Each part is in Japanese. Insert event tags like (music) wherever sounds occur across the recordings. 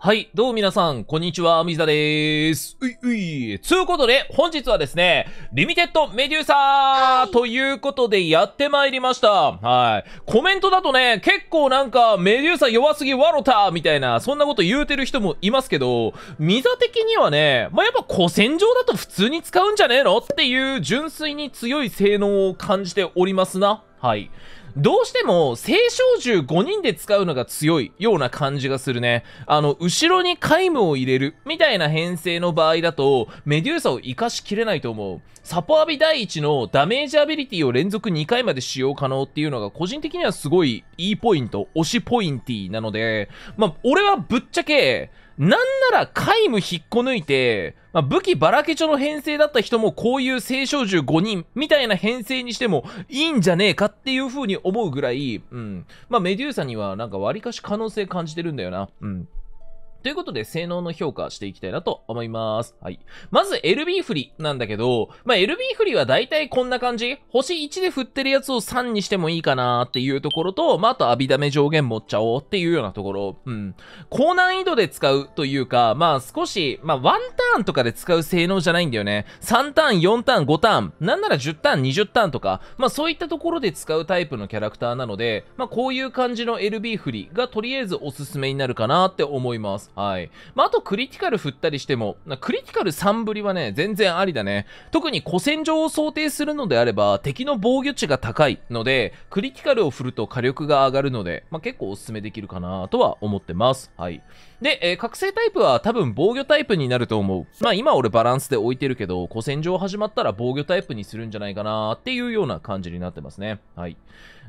はい、どうも皆さん、こんにちは、みざでーす。ういうい。つうことで、本日はですね、リミテッドメデューサーということでやってまいりました。はい。コメントだとね、結構なんか、メデューサー弱すぎワロタみたいな、そんなこと言うてる人もいますけど、ミザ的にはね、まあ、やっぱ古戦場だと普通に使うんじゃねえのっていう純粋に強い性能を感じておりますな。はい。どうしても、青少獣5人で使うのが強いような感じがするね。あの、後ろに皆無を入れるみたいな編成の場合だと、メデューサを活かしきれないと思う。サポアビ第1のダメージアビリティを連続2回まで使用可能っていうのが、個人的にはすごいいいポイント、推しポインティなので、まあ、俺はぶっちゃけ、なんなら皆無引っこ抜いて、まあ、武器ばらけちょの編成だった人もこういう聖少獣5人みたいな編成にしてもいいんじゃねえかっていう風に思うぐらい、うん。まあ、メデューサにはなんか割かし可能性感じてるんだよな。うん。ということで、性能の評価していきたいなと思います。はい。まず、LB 振りなんだけど、まあ、LB 振りは大体こんな感じ星1で振ってるやつを3にしてもいいかなっていうところと、まあ、あと、アビダメ上限持っちゃおうっていうようなところ。うん。高難易度で使うというか、まあ、少し、まあ、ワンターンとかで使う性能じゃないんだよね。3ターン、4ターン、5ターン、なんなら10ターン、20ターンとか、まあ、そういったところで使うタイプのキャラクターなので、まあ、こういう感じの LB 振りがとりあえずおすすめになるかなって思います。。はい。まあ、あとクリティカル振ったりしても、クリティカル3振りはね、全然ありだね。特に古戦場を想定するのであれば、敵の防御値が高いので、クリティカルを振ると火力が上がるので、まあ、結構おすすめできるかなとは思ってます。はい。で、えー、覚醒タイプは多分防御タイプになると思う。まあ、今俺バランスで置いてるけど、古戦場始まったら防御タイプにするんじゃないかなっていうような感じになってますね。はい。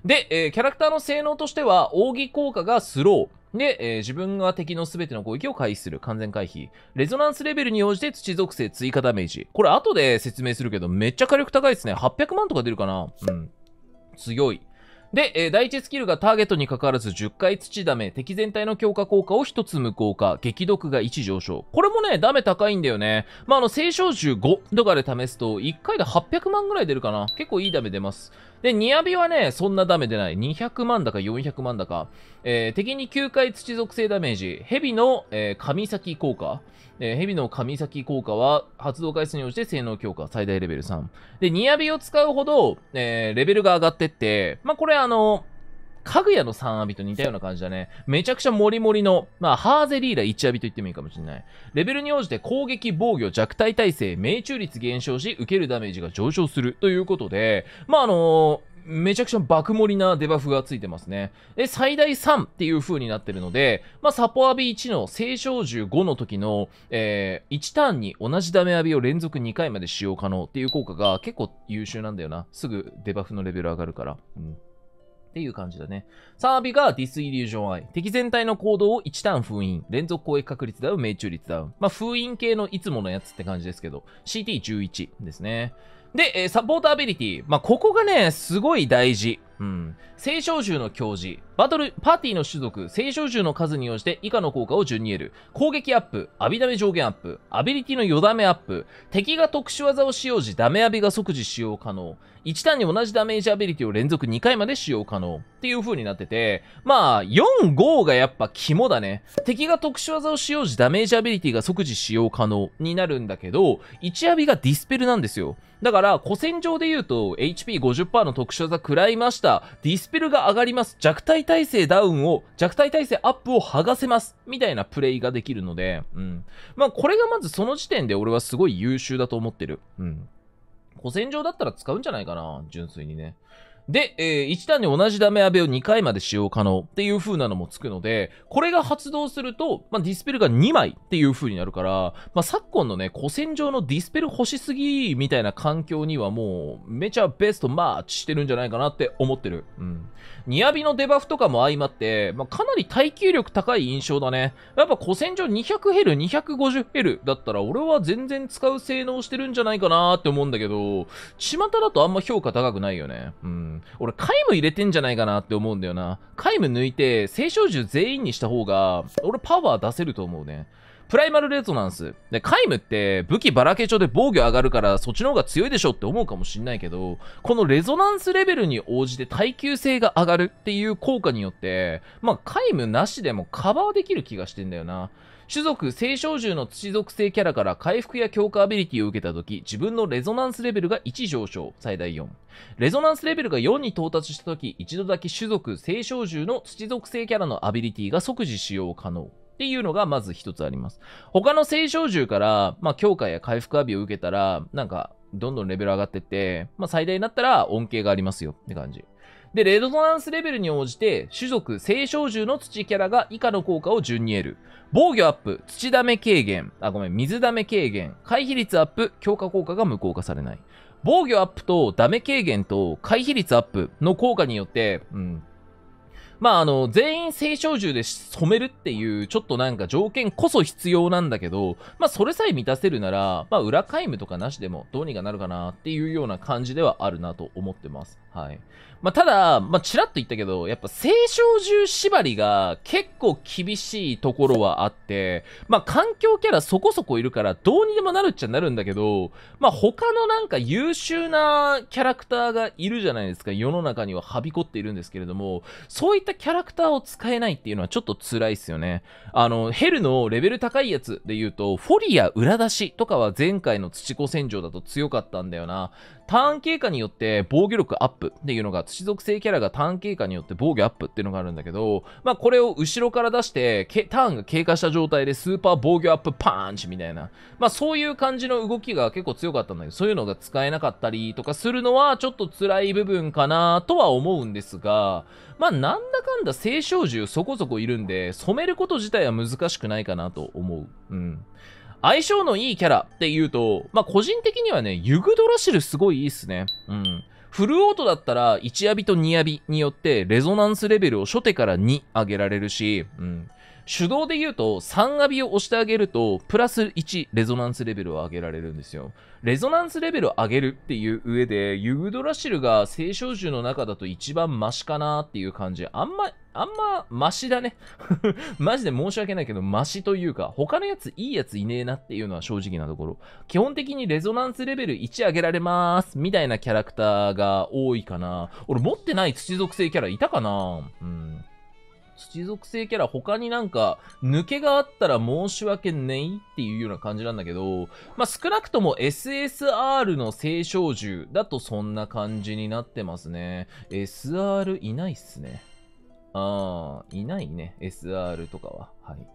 で、えー、キャラクターの性能としては、扇効果がスロー、で、えー、自分が敵の全ての攻撃を回避する完全回避。レゾナンスレベルに応じて土属性追加ダメージ。これ後で説明するけど、めっちゃ火力高いですね。800万とか出るかなうん。強い。で、えー、第一スキルがターゲットにかかわらず10回土ダメ、敵全体の強化効果を1つ無効化、激毒が1上昇。これもね、ダメ高いんだよね。まあ、あの、青少獣5とかで試すと、1回で800万ぐらい出るかな。結構いいダメ出ます。で、ニアビはね、そんなダメでない。200万だか400万だか。えー、敵に9回土属性ダメージ。蛇の、えー、神先効果。えー、蛇の神先効果は発動回数に応じて性能強化、最大レベル3。で、ニアビを使うほど、えー、レベルが上がってって、まあ、これあの、かぐやの3アビと似たような感じだね。めちゃくちゃモリモリの、まあ、ハーゼリーラ1アビと言ってもいいかもしれない。レベルに応じて攻撃、防御、弱体耐性、命中率減少し、受けるダメージが上昇するということで、まあ、あのーめちゃくちゃ爆盛りなデバフがついてますね。で、最大3っていう風になってるので、まあ、サポアビ1の星少獣5の時の、えー、1ターンに同じダメアビを連続2回まで使用可能っていう効果が結構優秀なんだよな。すぐデバフのレベル上がるから。うんっていう感じだね。サービがディスイリュージョンアイ。敵全体の行動を1ターン封印。連続攻撃確率ダウン、命中率ダウン。まあ、封印系のいつものやつって感じですけど、CT11 ですね。で、サポートアビリティ。まあ、ここがね、すごい大事。うん。聖少獣の教示。バトル、パーティーの種族、聖少獣の数に応じて以下の効果を順に得る。攻撃アップ、アビダメ上限アップ、アビリティのよだめアップ、敵が特殊技を使用時、ダメアビが即時使用可能。1ターンに同じダメージアビリティを連続2回まで使用可能。っていう風になってて、まあ、4、5がやっぱ肝だね。敵が特殊技を使用時、ダメージアビリティが即時使用可能になるんだけど、1アビがディスペルなんですよ。だから、古戦場で言うと、HP50% の特殊技食らいましたタディスペルが上がります、弱体耐性ダウンを、弱体耐性アップを剥がせます、みたいなプレイができるので、うん。まあ、これがまずその時点で俺はすごい優秀だと思ってる。うん。古戦場だったら使うんじゃないかな、純粋にね。で、えー、1段に同じダメベを2回まで使用可能っていう風なのもつくので、これが発動すると、まあ、ディスペルが2枚っていう風になるから、まあ、昨今のね、古戦場のディスペル欲しすぎみたいな環境にはもう、めちゃベストマーチしてるんじゃないかなって思ってる。うん。ニアビのデバフとかも相まって、まあ、かなり耐久力高い印象だね。やっぱ古戦場 200Hz、250Hz だったら、俺は全然使う性能してるんじゃないかなって思うんだけど、巷だとあんま評価高くないよね。うん。。俺、カイム入れてんじゃないかなって思うんだよな。カイム抜いて、聖少獣全員にした方が、俺パワー出せると思うね。プライマルレゾナンス。で、カイムって武器バラケ帳で防御上がるからそっちの方が強いでしょって思うかもしんないけど、このレゾナンスレベルに応じて耐久性が上がるっていう効果によって、まあ、カイムなしでもカバーできる気がしてんだよな。種族、聖少獣の土属性キャラから回復や強化アビリティを受けた時、自分のレゾナンスレベルが1上昇、最大4。レゾナンスレベルが4に到達した時、一度だけ種族、聖少獣の土属性キャラのアビリティが即時使用可能。っていうのがまず一つあります。他の聖少獣から、まあ、強化や回復アビを受けたら、なんか、どんどんレベル上がってって、まあ、最大になったら恩恵がありますよって感じ。で、レトナンスレベルに応じて、種族、青少獣の土キャラが以下の効果を順に得る。防御アップ、土ダメ軽減、あ、ごめん、水ダメ軽減、回避率アップ、強化効果が無効化されない。防御アップとダメ軽減と回避率アップの効果によって、うん、まああの、全員青少獣で染めるっていう、ちょっとなんか条件こそ必要なんだけど、まあそれさえ満たせるなら、まあ裏皆無とかなしでもどうにかなるかなっていうような感じではあるなと思ってます。はい。まあ、ただ、まあ、ちらっと言ったけど、やっぱ、青少獣縛りが結構厳しいところはあって、まあ、環境キャラそこそこいるから、どうにでもなるっちゃなるんだけど、まあ、他のなんか優秀なキャラクターがいるじゃないですか、世の中にははびこっているんですけれども、そういったキャラクターを使えないっていうのはちょっと辛いっすよね。あの、ヘルのレベル高いやつで言うと、フォリア裏出しとかは前回の土子戦場だと強かったんだよな。ターン経過によって防御力アップっていうのが、土属性キャラがターン経過によって防御アップっていうのがあるんだけど、まあこれを後ろから出して、ターンが経過した状態でスーパー防御アップパンチみたいな、まあそういう感じの動きが結構強かったんだけど、そういうのが使えなかったりとかするのはちょっと辛い部分かなとは思うんですが、まあなんだかんだ青少獣そこそこいるんで、染めること自体は難しくないかなと思う。うん。相性のいいキャラって言うと、まあ、個人的にはね、ユグドラシルすごいいいっすね。うん。フルオートだったら、1アビと2アビによって、レゾナンスレベルを初手から2上げられるし、うん。手動で言うと3アビを押してあげると、プラス1レゾナンスレベルを上げられるんですよ。レゾナンスレベルを上げるっていう上で、ユグドラシルが聖少獣の中だと一番マシかなっていう感じ。あんま、あんま、マシだね (laughs) マジで申し訳ないけど、マシというか、他のやついいやついねえなっていうのは正直なところ。基本的にレゾナンスレベル1上げられます、みたいなキャラクターが多いかな。俺持ってない土属性キャラいたかなうん。土属性キャラ他になんか抜けがあったら申し訳ないっていうような感じなんだけど、まあ、少なくとも SSR の青少獣だとそんな感じになってますね。SR いないっすね。ああ、いないね。SR とかは。はい。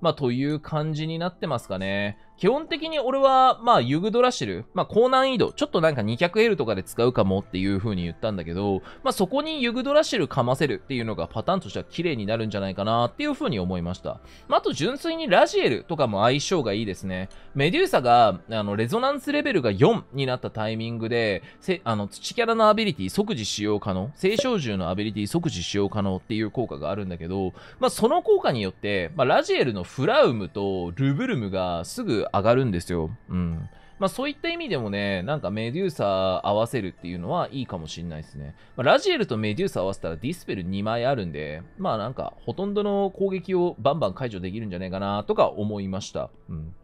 まあ、という感じになってますかね。基本的に俺は、まあ、ユグドラシル、まあ、高難易度、ちょっとなんか 200L とかで使うかもっていう風に言ったんだけど、まあ、そこにユグドラシル噛ませるっていうのがパターンとしては綺麗になるんじゃないかなっていう風に思いました。まあ、あと純粋にラジエルとかも相性がいいですね。メデューサが、あの、レゾナンスレベルが4になったタイミングで、せあの、土キャラのアビリティ即時使用可能、星少獣のアビリティ即時使用可能っていう効果があるんだけど、まあ、その効果によって、まあ、ラジエルのフラウムとルブルムがすぐ上がるんですよ。うん。まあそういった意味でもね、なんかメデューサー合わせるっていうのはいいかもしんないですね。まあ、ラジエルとメデューサー合わせたらディスペル2枚あるんで、まあなんかほとんどの攻撃をバンバン解除できるんじゃないかなとか思いました。うん。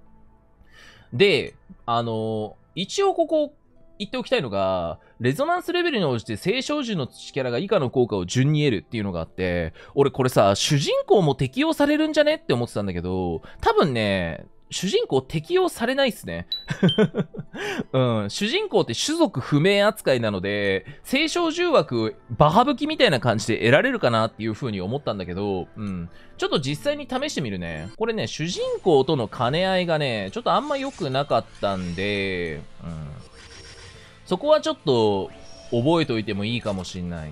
で、あのー、一応ここ言っておきたいのが、レゾナンスレベルに応じて青少獣の土キャラが以下の効果を順に得るっていうのがあって、俺これさ、主人公も適用されるんじゃねって思ってたんだけど、多分ね、主人公適用されないっすね。(laughs) うん、主人公って種族不明扱いなので、青少十枠、バハブキみたいな感じで得られるかなっていう風に思ったんだけど、うん。ちょっと実際に試してみるね。これね、主人公との兼ね合いがね、ちょっとあんま良くなかったんで、うん。そこはちょっと、覚えておいてもいいかもしんない。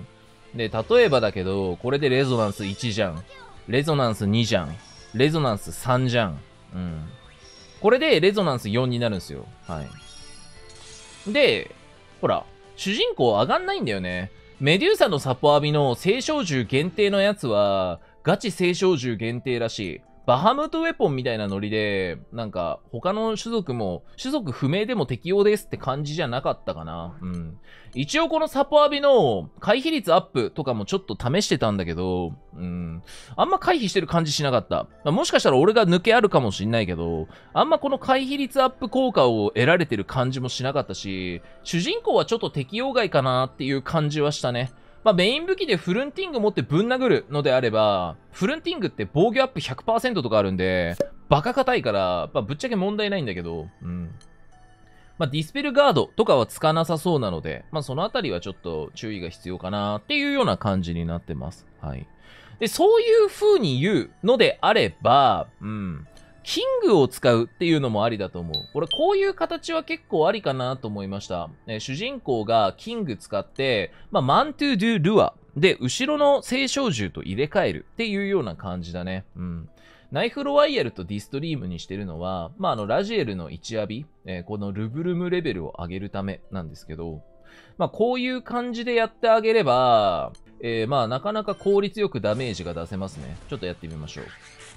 で、例えばだけど、これでレゾナンス1じゃん。レゾナンス2じゃん。レゾナンス3じゃん。うん。これでレゾナンス4になるんですよ。はい。で、ほら、主人公上がんないんだよね。メデューサのサポアビの星少獣限定のやつは、ガチ星少獣限定らしい。バハムトウェポンみたいなノリで、なんか、他の種族も、種族不明でも適用ですって感じじゃなかったかな。うん。一応このサポアビの回避率アップとかもちょっと試してたんだけど、うん。あんま回避してる感じしなかった。まあ、もしかしたら俺が抜けあるかもしんないけど、あんまこの回避率アップ効果を得られてる感じもしなかったし、主人公はちょっと適用外かなっていう感じはしたね。まあ、メイン武器でフルンティング持ってぶん殴るのであれば、フルンティングって防御アップ100%とかあるんで、バカ硬いから、まあ、ぶっちゃけ問題ないんだけど、うん。まあ、ディスペルガードとかはつかなさそうなので、まあ、そのあたりはちょっと注意が必要かなっていうような感じになってます。はい。で、そういう風に言うのであれば、うん。キングを使うっていうのもありだと思う。これこういう形は結構ありかなと思いました。えー、主人公がキング使って、まあ、マントゥドゥルア。で、後ろの聖少獣と入れ替えるっていうような感じだね。うん。ナイフロワイヤルとディストリームにしてるのは、まあ、あの、ラジエルの一アビ、えー、このルブルムレベルを上げるためなんですけど、まあ、こういう感じでやってあげれば、えー、まあ、なかなか効率よくダメージが出せますね。ちょっとやってみましょう。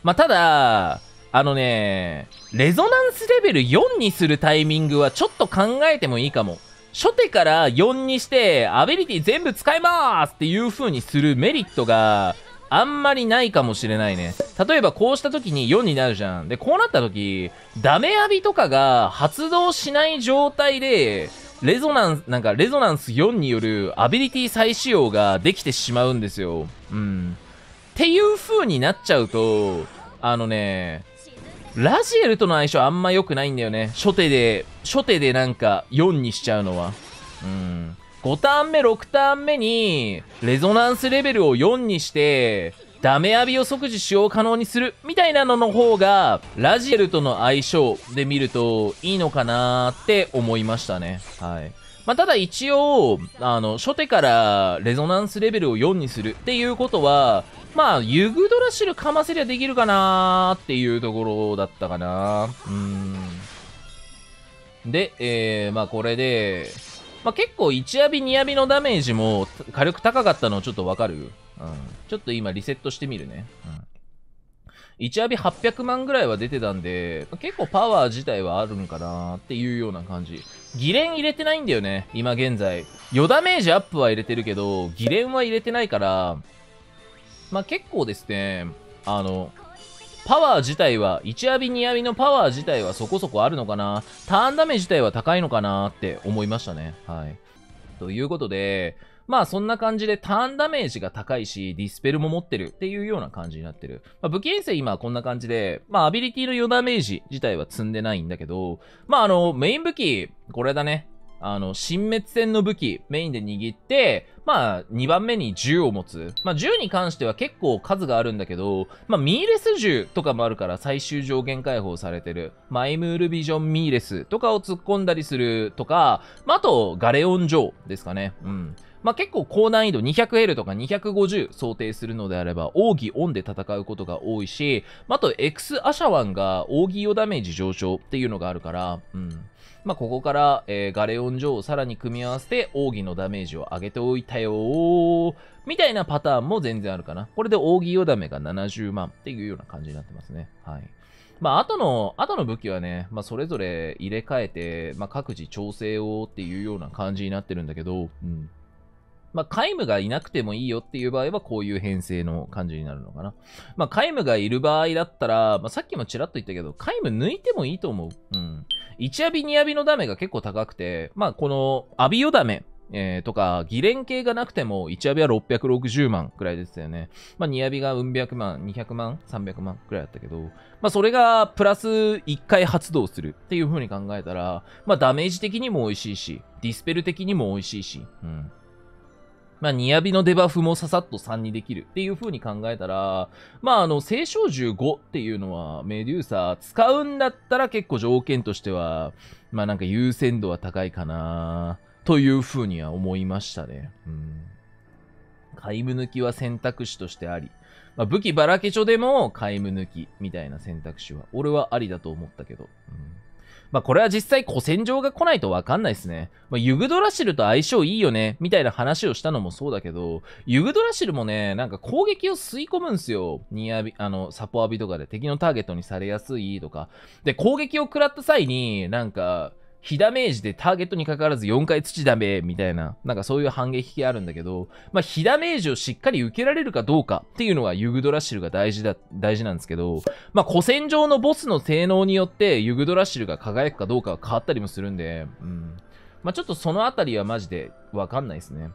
まあ、ただ、あのね、レゾナンスレベル4にするタイミングはちょっと考えてもいいかも。初手から4にして、アビリティ全部使いますっていう風にするメリットが、あんまりないかもしれないね。例えばこうした時に4になるじゃん。で、こうなった時、ダメアビとかが発動しない状態で、レゾナンス、なんかレゾナンス4によるアビリティ再使用ができてしまうんですよ。うん。っていう風になっちゃうと、あのね、ラジエルとの相性あんま良くないんだよね。初手で、初手でなんか4にしちゃうのは。うん。5ターン目、6ターン目に、レゾナンスレベルを4にして、ダメ浴びを即時使用可能にする、みたいなのの方が、ラジエルとの相性で見るといいのかなーって思いましたね。はい。まあ、ただ一応、あの、初手からレゾナンスレベルを4にするっていうことは、まあ、ユグドラシルかませりゃできるかなーっていうところだったかな。うん。で、えー、まあこれで、まあ結構1アビ2アビのダメージも火力高かったのちょっとわかるうん。ちょっと今リセットしてみるね。うん。1アビ800万ぐらいは出てたんで、結構パワー自体はあるんかなっていうような感じ。ギレン入れてないんだよね、今現在。4ダメージアップは入れてるけど、ギレンは入れてないから、まあ、結構ですね、あの、パワー自体は、1アビ2アビのパワー自体はそこそこあるのかな、ターンダメ自体は高いのかなって思いましたね。はい。ということで、まあそんな感じでターンダメージが高いし、ディスペルも持ってるっていうような感じになってる。まあ、武器編成今はこんな感じで、まあアビリティの余ダメージ自体は積んでないんだけど、まああの、メイン武器、これだね。あの、新滅戦の武器、メインで握って、まあ、2番目に銃を持つ。まあ、銃に関しては結構数があるんだけど、まあ、ミーレス銃とかもあるから最終上限解放されてる。マイムールビジョンミーレスとかを突っ込んだりするとか、まあ、あと、ガレオンジョーですかね。うん。まあ、結構高難易度 200L とか250想定するのであれば、奥義オンで戦うことが多いし、あと X アシャワンが奥義用ダメージ上昇っていうのがあるから、うん。まあ、ここから、えー、ガレオン上をさらに組み合わせて、奥義のダメージを上げておいたよみたいなパターンも全然あるかな。これで奥義よダメが70万っていうような感じになってますね。はい。まあ、後の、後の武器はね、まあ、それぞれ入れ替えて、まあ、各自調整をっていうような感じになってるんだけど、うん。まあ、イムがいなくてもいいよっていう場合は、こういう編成の感じになるのかな。まあ、イムがいる場合だったら、まあ、さっきもちらっと言ったけど、カイム抜いてもいいと思う。うん。1アビ2アビのダメが結構高くて、まあ、この、アビヨダメ。えー、とか、ギレン系がなくても、1アビは660万くらいでしたよね。まあ、2アビがうん百万、200万、300万くらいだったけど、まあ、それが、プラス1回発動するっていう風に考えたら、まあ、ダメージ的にも美味しいし、ディスペル的にも美味しいし、うん。まあ、ニアビのデバフもささっと3にできるっていう風に考えたら、まあ、あの、聖少獣5っていうのは、メデューサ使うんだったら結構条件としては、まあなんか優先度は高いかなという風には思いましたね。うん。皆無抜きは選択肢としてあり。まあ、武器ばらけチョでも皆無抜きみたいな選択肢は、俺はありだと思ったけど。うんまあ、これは実際古戦場が来ないとわかんないですね。まあ、ユグドラシルと相性いいよね、みたいな話をしたのもそうだけど、ユグドラシルもね、なんか攻撃を吸い込むんすよ。ニアビ、あの、サポアビとかで敵のターゲットにされやすいとか。で、攻撃を食らった際に、なんか、火ダメージでターゲットにかかわらず4回土ダメみたいな、なんかそういう反撃系あるんだけど、まあ、火ダメージをしっかり受けられるかどうかっていうのはユグドラシルが大事だ、大事なんですけど、まあ、古戦場のボスの性能によってユグドラシルが輝くかどうかは変わったりもするんで、うん。まあ、ちょっとそのあたりはマジでわかんないですね。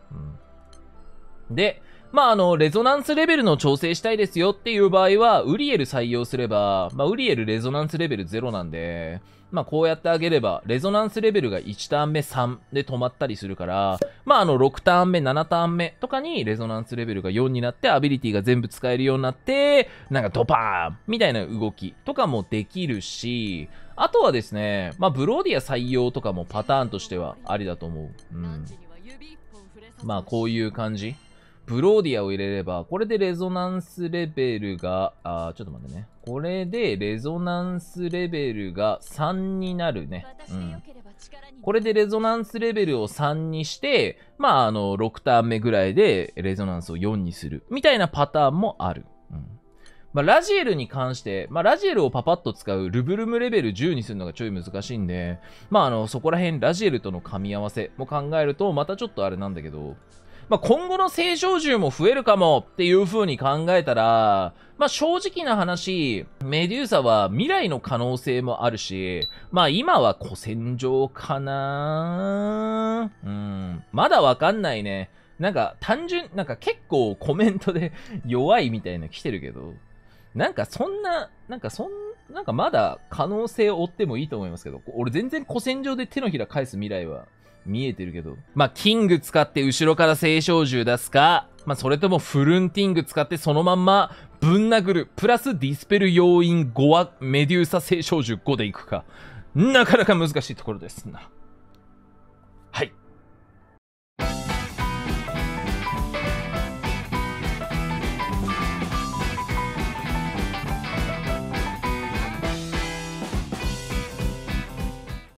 うん。で、まあ、あの、レゾナンスレベルの調整したいですよっていう場合は、ウリエル採用すれば、まあ、ウリエルレゾナンスレベル0なんで、まあ、こうやってあげれば、レゾナンスレベルが1ターン目3で止まったりするから、まあ、あの、6ターン目、7ターン目とかに、レゾナンスレベルが4になって、アビリティが全部使えるようになって、なんかドパーンみたいな動きとかもできるし、あとはですね、まあ、ブローディア採用とかもパターンとしてはありだと思う。うん。まあ、こういう感じ。ブローディアを入れれば、これでレゾナンスレベルが、あちょっと待ってね。これでレゾナンスレベルが3になるね。うん。これでレゾナンスレベルを3にして、まあ、あの、6ターン目ぐらいでレゾナンスを4にする。みたいなパターンもある。うん。まあ、ラジエルに関して、まあ、ラジエルをパパッと使うルブルムレベル10にするのがちょい難しいんで、まあ、あの、そこら辺ラジエルとの噛み合わせも考えると、またちょっとあれなんだけど、まあ、今後の成長獣も増えるかもっていう風に考えたら、まあ、正直な話、メデューサは未来の可能性もあるし、まあ、今は古戦場かなうん。まだわかんないね。なんか単純、なんか結構コメントで (laughs) 弱いみたいな来てるけど、なんかそんな、なんかそんなんかまだ可能性を追ってもいいと思いますけど、俺全然古戦場で手のひら返す未来は見えてるけど。まあ、キング使って後ろから聖少獣出すか、まあ、それともフルンティング使ってそのまんまぶん殴る、プラスディスペル要因5はメデューサ聖少獣5でいくか。なかなか難しいところですな。